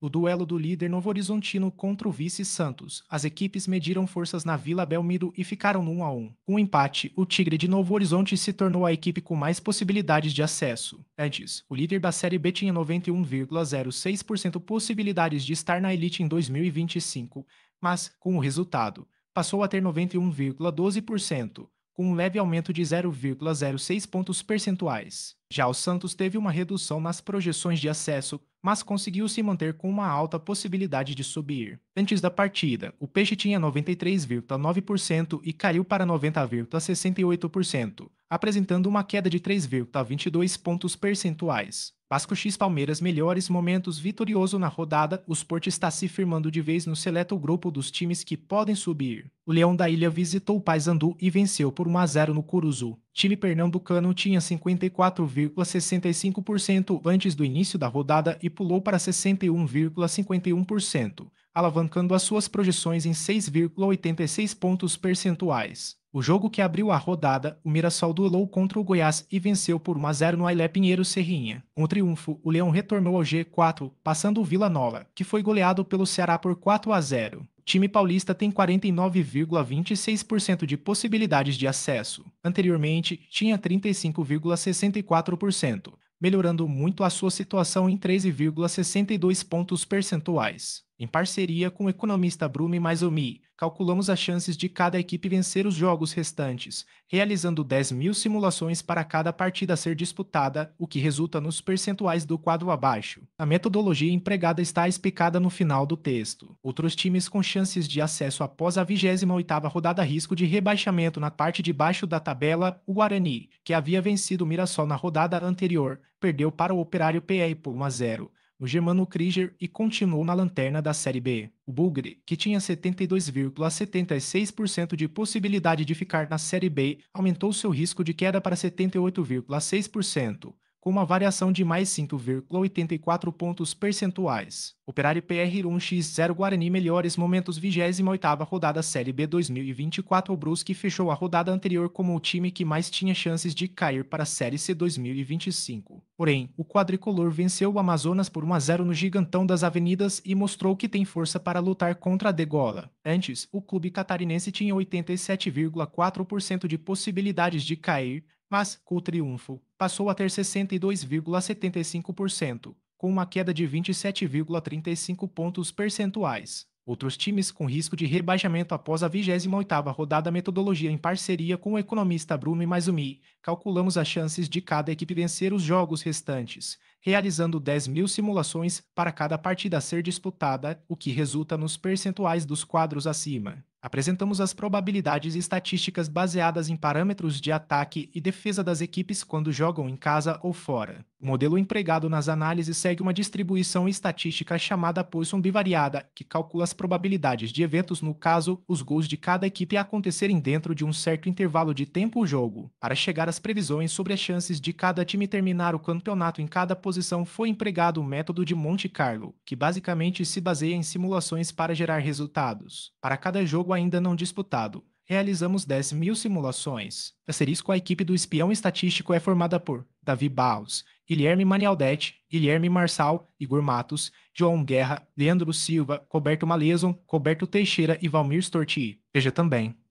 O duelo do líder novo-horizontino contra o vice Santos. As equipes mediram forças na Vila Belmiro e ficaram no 1 a 1. Com o empate, o Tigre de Novo Horizonte se tornou a equipe com mais possibilidades de acesso. Antes, o líder da Série B tinha 91,06% possibilidades de estar na elite em 2025, mas, com o resultado, passou a ter 91,12% com um leve aumento de 0,06 pontos percentuais. Já o Santos teve uma redução nas projeções de acesso, mas conseguiu se manter com uma alta possibilidade de subir. Antes da partida, o Peixe tinha 93,9% e caiu para 90,68% apresentando uma queda de 3,22 pontos percentuais. Vasco X Palmeiras melhores momentos vitorioso na rodada, o Sport está se firmando de vez no seleto grupo dos times que podem subir. O Leão da Ilha visitou o Paysandu e venceu por 1 a 0 no Curuzu. Time pernambucano tinha 54,65% antes do início da rodada e pulou para 61,51%, alavancando as suas projeções em 6,86 pontos percentuais. O jogo que abriu a rodada, o Mirassol duelou contra o Goiás e venceu por 1 a 0 no Ailé Pinheiro Serrinha. Com o triunfo, o Leão retornou ao G4, passando o Vila Nova, que foi goleado pelo Ceará por 4 a 0. O time paulista tem 49,26% de possibilidades de acesso. Anteriormente, tinha 35,64%, melhorando muito a sua situação em 13,62 pontos percentuais. Em parceria com o economista Brume Maisomi, calculamos as chances de cada equipe vencer os jogos restantes, realizando 10 mil simulações para cada partida a ser disputada, o que resulta nos percentuais do quadro abaixo. A metodologia empregada está explicada no final do texto. Outros times com chances de acesso após a 28ª rodada risco de rebaixamento na parte de baixo da tabela, o Guarani, que havia vencido o Mirassol na rodada anterior, perdeu para o Operário pr por 1 a 0 no Germano Krieger e continuou na lanterna da Série B. O Bugre, que tinha 72,76% de possibilidade de ficar na Série B, aumentou seu risco de queda para 78,6% com uma variação de mais 5,84 pontos percentuais. Operário PR1x0 Guarani melhores momentos 28ª rodada Série B 2024 O Brusque fechou a rodada anterior como o time que mais tinha chances de cair para a Série C 2025. Porém, o quadricolor venceu o Amazonas por 1 a 0 no Gigantão das Avenidas e mostrou que tem força para lutar contra a degola. Antes, o clube catarinense tinha 87,4% de possibilidades de cair, mas, com o triunfo, passou a ter 62,75%, com uma queda de 27,35 pontos percentuais. Outros times com risco de rebaixamento após a 28ª rodada metodologia em parceria com o economista Bruno Maizumi. Calculamos as chances de cada equipe vencer os jogos restantes, realizando 10 mil simulações para cada partida a ser disputada, o que resulta nos percentuais dos quadros acima. Apresentamos as probabilidades estatísticas baseadas em parâmetros de ataque e defesa das equipes quando jogam em casa ou fora. O modelo empregado nas análises segue uma distribuição estatística chamada Poisson bivariada, que calcula as probabilidades de eventos, no caso, os gols de cada equipe acontecerem dentro de um certo intervalo de tempo o jogo. Para chegar às previsões sobre as chances de cada time terminar o campeonato em cada posição, foi empregado o método de Monte Carlo, que basicamente se baseia em simulações para gerar resultados. Para cada jogo ainda não disputado, realizamos 10 mil simulações. Asterisco, a equipe do espião estatístico é formada por Davi Baus, Guilherme Manialdete, Guilherme Marçal, Igor Matos, João Guerra, Leandro Silva, Coberto Maleson, Coberto Teixeira e Valmir Storti. Veja também.